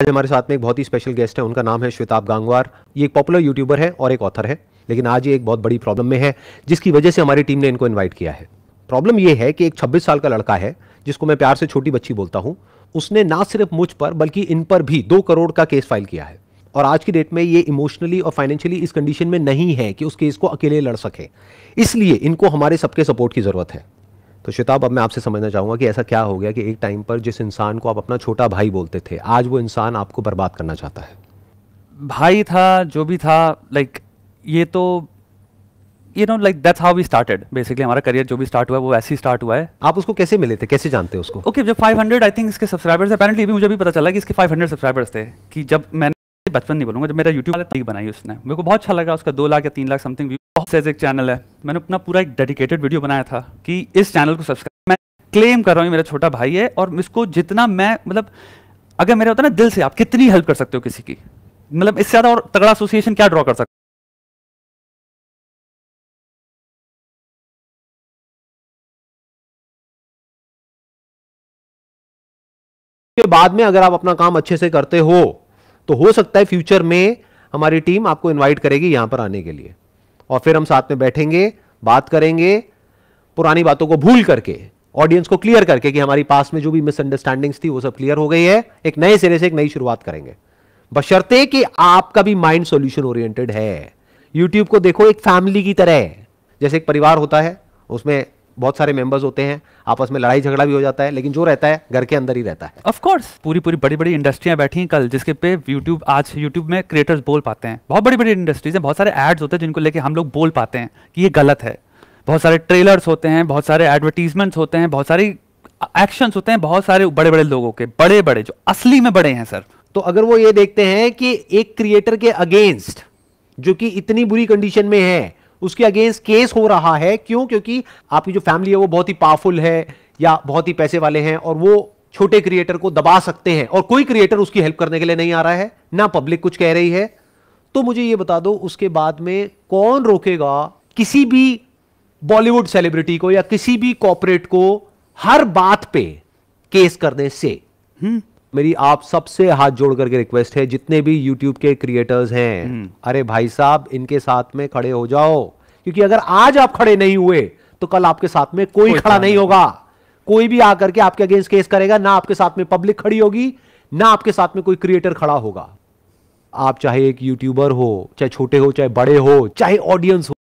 आज हमारे साथ में एक बहुत ही स्पेशल गेस्ट है उनका नाम है श्वेताब गांगवार ये एक पॉपुलर यूट्यूबर है और एक ऑथर है लेकिन आज ये एक बहुत बड़ी प्रॉब्लम में है जिसकी वजह से हमारी टीम ने इनको इन्वाइट किया है प्रॉब्लम ये है कि एक 26 साल का लड़का है जिसको मैं प्यार से छोटी बच्ची बोलता हूँ उसने ना सिर्फ मुझ पर बल्कि इन पर भी दो करोड़ का केस फाइल किया है और आज की डेट में ये इमोशनली और फाइनेंशियली इस कंडीशन में नहीं है कि उस केस को अकेले लड़ सके इसलिए इनको हमारे सबके सपोर्ट की ज़रूरत है तो शिताब अब मैं आपसे समझना चाहूंगा कि ऐसा क्या हो गया कि एक टाइम पर जिस इंसान को आप अपना छोटा भाई बोलते थे आज वो इंसान आपको बर्बाद करना चाहता है भाई था जो भी था लाइक ये तो you know like that's how we started basically हमारा करियर जो भी स्टार्ट हुआ है वो ऐसे ही स्टार्ट हुआ है आप उसको कैसे मिले थे कैसे जानते हैं उसको ओके okay, जब 500 आई थिंक इसके सब्सक्राइबर्स अपेरेंटली भी मुझे भी पता चला कि इसके 500 सब्सक्राइबर्स थे कि जब मैंने बचपन नहीं बोलूंगा जब मेरा यूट्यूब वाला बनाई उसने मेरे को बहुत अच्छा लगा उसका दो लाख या तीन लाख समथिंग व्यू एक चैनल है मैंने अपना पूरा एक डेडिकेटेड वीडियो बनाया था कि इस चैनल को सब्सक्राइब मैं क्लेम कर रहा हूँ मेरा छोटा भाई है और इसको जितना मैं मतलब अगर मेरा होता ना दिल से आप कितनी हेल्प कर सकते हो किसी की मतलब इससे ज़्यादा और तगड़ा एसोसिएशन क्या ड्रॉ कर सकते के बाद में अगर आप अपना काम अच्छे से करते हो तो हो सकता है फ्यूचर में हमारी टीम आपको इनवाइट करेगी यहां पर आने के लिए और फिर हम साथ में बैठेंगे बात करेंगे पुरानी बातों को भूल करके ऑडियंस को क्लियर करके कि हमारी पास में जो भी मिसअंडरस्टैंडिंग्स थी वो सब क्लियर हो गई है एक नए सिरे से एक नई शुरुआत करेंगे बशर्ते कि आपका भी माइंड सॉल्यूशन ओरिएंटेड है यूट्यूब को देखो एक फैमिली की तरह जैसे एक परिवार होता है उसमें बहुत सारे मेंबर्स होते हैं आपस में लड़ाई झगड़ा भी हो जाता है लेकिन जो रहता है घर के अंदर ही रहता है ऑफ कोर्स पूरी पूरी बड़ी बड़ी इंडस्ट्रियां बैठी हैं कल जिसके पे यूट्यूब आज यूट्यूब में क्रिएटर्स बोल पाते हैं बहुत बड़ी बड़ी इंडस्ट्रीज हैं बहुत सारे एड्स होते हैं जिनको लेकर हम लोग बोल पाते हैं कि ये गलत है बहुत सारे ट्रेलर्स होते हैं बहुत सारे एडवर्टीजमेंट्स होते हैं बहुत सारी एक्शन होते हैं बहुत सारे बड़े बड़े लोगों के बड़े बड़े जो असली में बड़े हैं सर तो अगर वो ये देखते हैं कि एक क्रिएटर के अगेंस्ट जो कि इतनी बुरी कंडीशन में है उसके अगेंस्ट केस हो रहा है क्यों क्योंकि आपकी जो फैमिली है वो बहुत ही पावरफुल है या बहुत ही पैसे वाले हैं और वो छोटे क्रिएटर को दबा सकते हैं और कोई क्रिएटर उसकी हेल्प करने के लिए नहीं आ रहा है ना पब्लिक कुछ कह रही है तो मुझे ये बता दो उसके बाद में कौन रोकेगा किसी भी बॉलीवुड सेलिब्रिटी को या किसी भी कॉपोरेट को हर बात पे केस करने से हुँ? हम्म। मेरी आप सबसे हाथ जोड़ करके रिक्वेस्ट है जितने भी यूट्यूब के क्रिएटर्स हैं हम्म। अरे भाई साहब इनके साथ में खड़े हो जाओ क्योंकि अगर आज आप खड़े नहीं हुए तो कल आपके साथ में कोई, कोई खड़ा नहीं होगा कोई भी आकर के आपके अगेंस्ट केस करेगा ना आपके साथ में पब्लिक खड़ी होगी ना आपके साथ में कोई क्रिएटर खड़ा होगा आप चाहे एक यूट्यूबर हो चाहे छोटे हो चाहे बड़े हो चाहे ऑडियंस हो